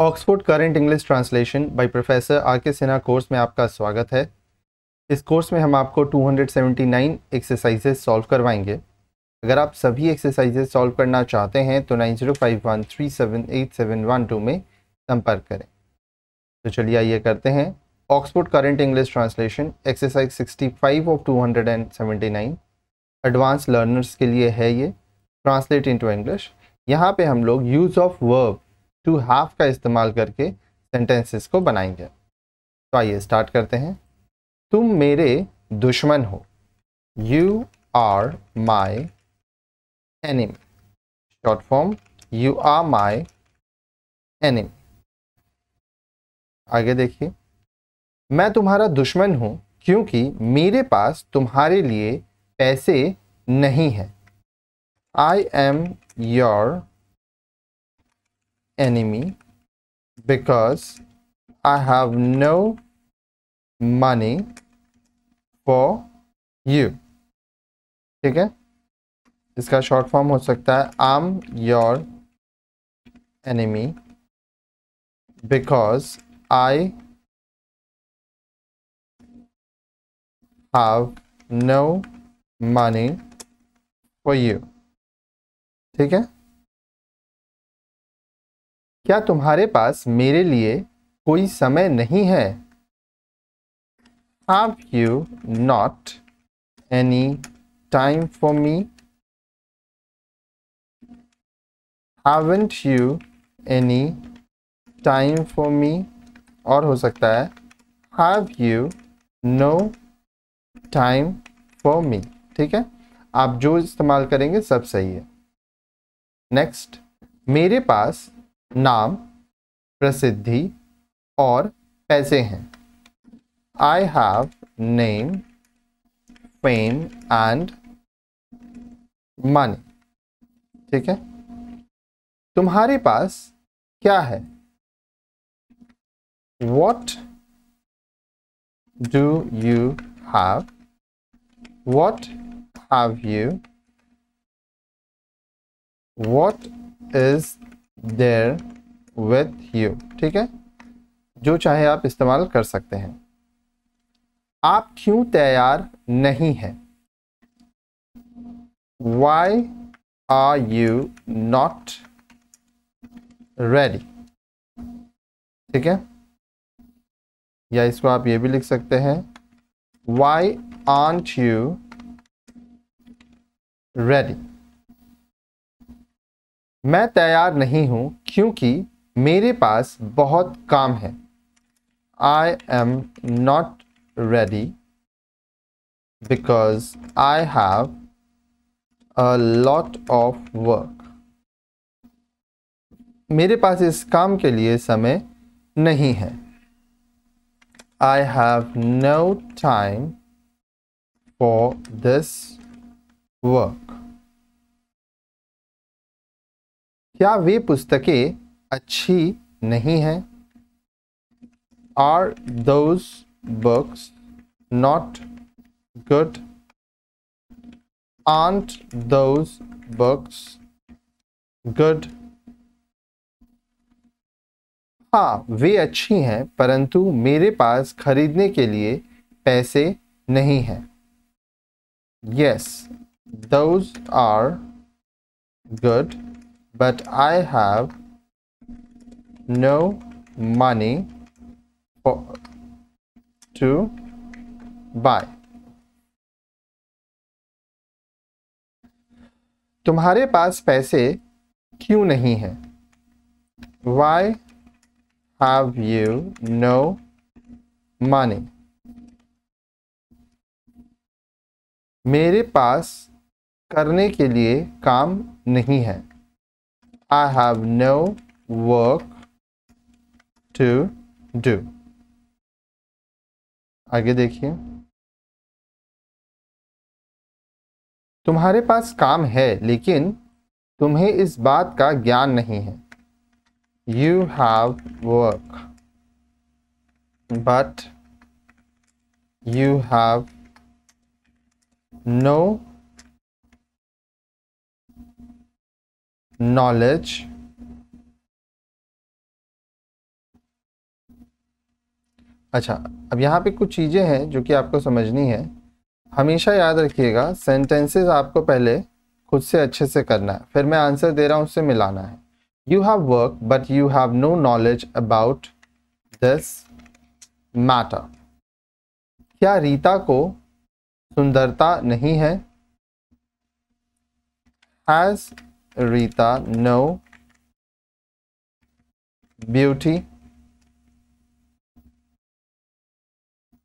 Oxford current English translation by professor R K Sinha course में आपका स्वागत है इस कोर्स में हम आपको 279 एक्सरसाइजेज सॉल्व करवाएंगे अगर आप सभी एक्सरसाइजेज सॉल्व करना चाहते हैं तो 9051378712 में संपर्क करें तो चलिए आइए करते हैं Oxford current English translation exercise 65 of 279 advance learners के लिए है ये ट्रांसलेट इनटू इंग्लिश यहाँ पे हम लोग use of verb to have का इस्तेमाल करके सेंटेंसेस को बनाएंगे तो आइए स्टार्ट करते हैं तुम मेरे दुश्मन हो you are my enemy short form you are my enemy आगे देखिए मैं तुम्हारा दुश्मन हूँ क्योंकि मेरे पास तुम्हारे लिए पैसे नहीं हैं I am your enemy because I have no money for you ठीक है इसका शॉर्ट फॉर्म हो सकता है I am your enemy because I have no money for you. ठीक है क्या तुम्हारे पास मेरे लिए कोई समय नहीं है have you not any time for me haven't you any time for me और हो सकता है have you no time for me ठीक है आप जो इस्तेमाल करेंगे सब सही है नेक्स्ट मेरे पास नाम प्रसिद्धि और पैसे हैं I have name fame and money ठीक है तुम्हारे पास क्या है what do you have what have you what is there with you ठीक है जो चाहे आप इस्तेमाल कर सकते हैं आप क्यों तैयार नहीं हैं why are you not ready ठीक है या इसको आप ये भी लिख सकते हैं वाई आंट यू रेडी मैं तैयार नहीं हूँ क्योंकि मेरे पास बहुत काम है I am not ready because I have a lot of work मेरे पास इस काम के लिए समय नहीं है I have no time for this work क्या वे पुस्तकें अच्छी नहीं हैं are those books not good aren't those books good हाँ वे अच्छी हैं परंतु मेरे पास खरीदने के लिए पैसे नहीं हैं yes those are good but I have no money for, to buy. तुम्हारे पास पैसे क्यों नहीं हैं Why have you no money? मेरे पास करने के लिए काम नहीं है I have no work to do. आगे देखिए तुम्हारे पास काम है लेकिन तुम्हें इस बात का ज्ञान नहीं है you have work but you have no knowledge अच्छा अब यहाँ पे कुछ चीज़ें हैं जो कि आपको समझनी है हमेशा याद रखिएगा सेंटेंसेस आपको पहले खुद से अच्छे से करना है फिर मैं आंसर दे रहा हूँ उससे मिलाना है you have work but you have no knowledge about this matter क्या रीता को सुंदरता नहीं है has Rita, no. Beauty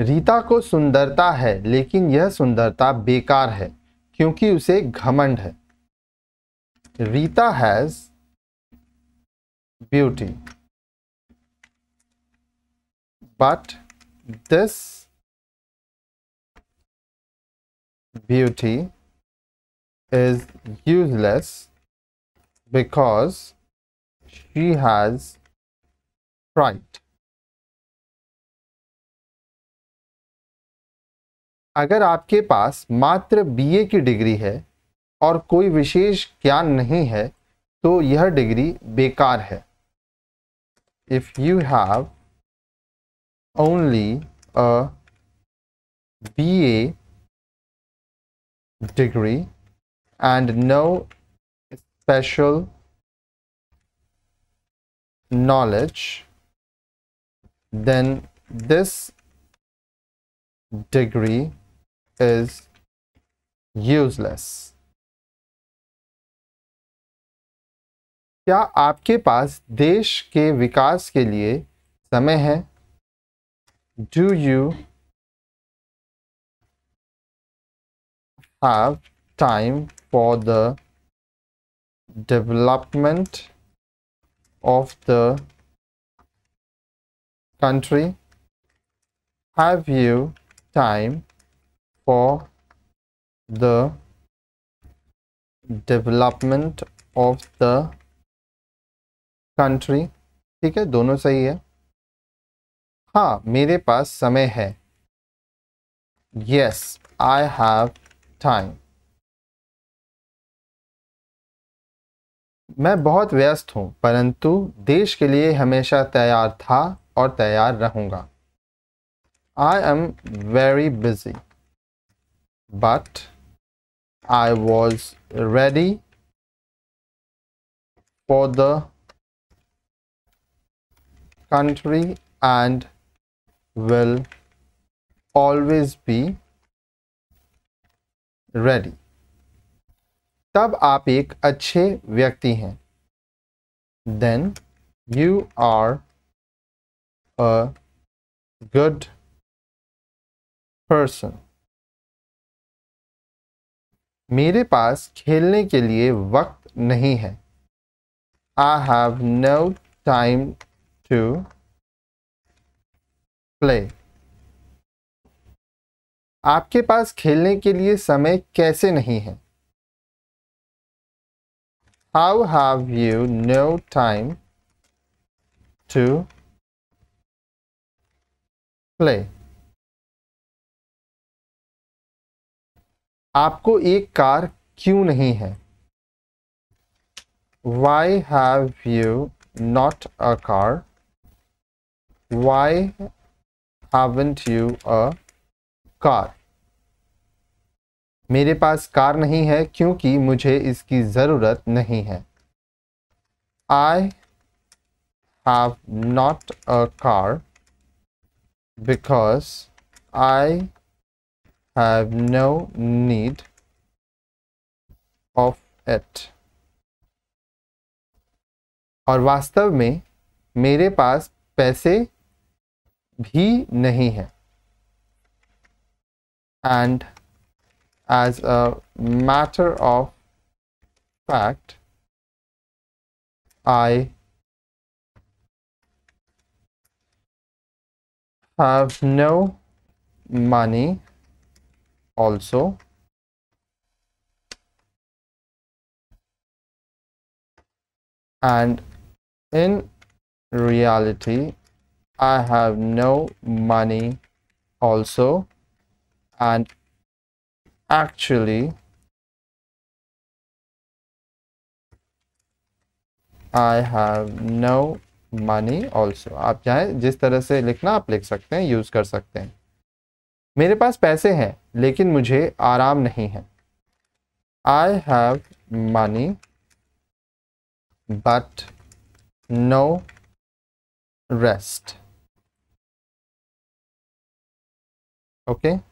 Rita को सुंदरता है लेकिन यह सुंदरता बेकार है क्योंकि उसे घमंड है Rita has beauty but this beauty is useless because she has fright अगर आपके पास मात्र बीए की डिग्री है और कोई विशेष ज्ञान नहीं है तो यह डिग्री बेकार है if you have only a BA degree and no special knowledge, then this degree is useless. क्या आपके पास देश के विकास के लिए समय है do you have time for the development of the country? Have you time for the development of the country? ठीक है दोनों सही है हाँ मेरे पास समय है यस आई हैव टाइम मैं बहुत व्यस्त हूँ परंतु देश के लिए हमेशा तैयार था और तैयार रहूँगा I am very busy but I was ready for the country and will always be ready तब आप एक अच्छे व्यक्ति हैं then you are a good person मेरे पास खेलने के लिए वक्त नहीं है I have no time to play आपके पास खेलने के लिए समय कैसे नहीं है How have you no time to play? आपको एक कार क्यों नहीं है Why have you not a car? Why haven't you a car? मेरे पास कार नहीं है क्योंकि मुझे इसकी ज़रूरत नहीं है I have not a car because I have no need of it और वास्तव में मेरे पास पैसे भी नहीं है and as a matter of fact, I have no money also and in reality I have no money also and actually I have no money also आप चाहें जिस तरह से लिखना आप लिख सकते हैं यूज़ कर सकते हैं मेरे पास पैसे हैं लेकिन मुझे आराम नहीं है I have money but no rest okay okay?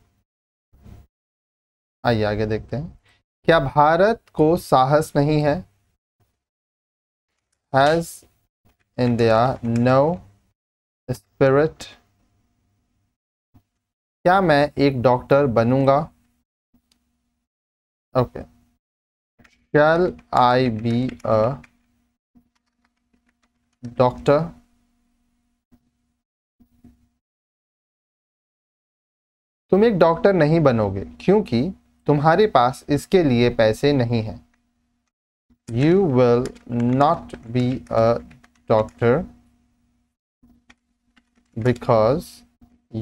आइए आगे देखते हैं क्या भारत को साहस नहीं है हैज इंडिया नो स्पिरिट क्या मैं एक डॉक्टर बनूंगा okay shall I be a doctor तुम एक डॉक्टर नहीं बनोगे क्योंकि तुम्हारे पास इसके लिए पैसे नहीं हैं you will not be a doctor because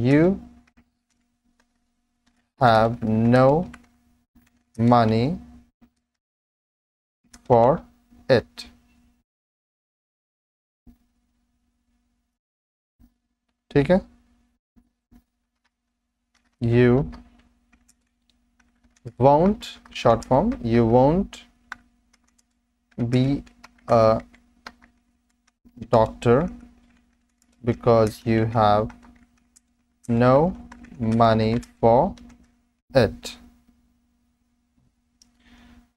you have no money for it ठीक है you won't short form you won't be a doctor because you have no money for it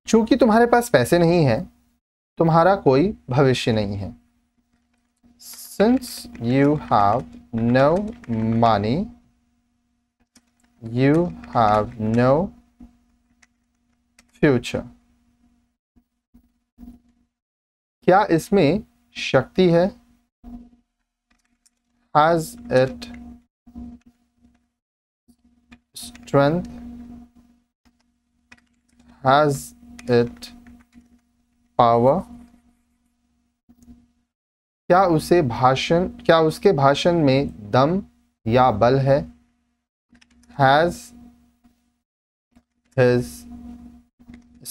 चूंकि तुम्हारे पास पैसे नहीं है तुम्हारा कोई भविष्य नहीं है since you have no money you have no future क्या इसमें शक्ति है has it strength has it power क्या उसे भाषण क्या उसके भाषण में दम या बल है हैज हिज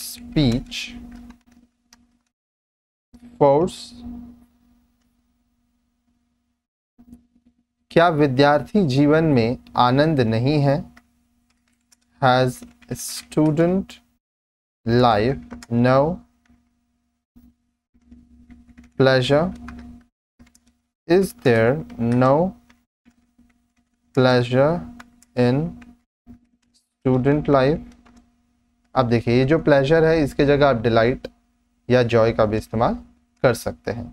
speech force क्या विद्यार्थी जीवन में आनंद नहीं है has student life no pleasure is there no pleasure in student life अब देखिए ये जो प्लेजर है इसके जगह आप डिलाइट या जॉय का भी इस्तेमाल कर सकते हैं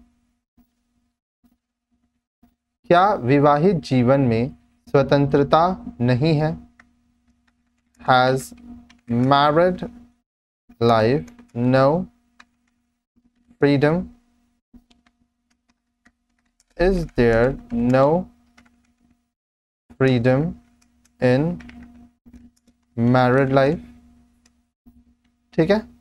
क्या विवाहित जीवन में स्वतंत्रता नहीं है has married life no freedom is there no freedom in married life ठीक है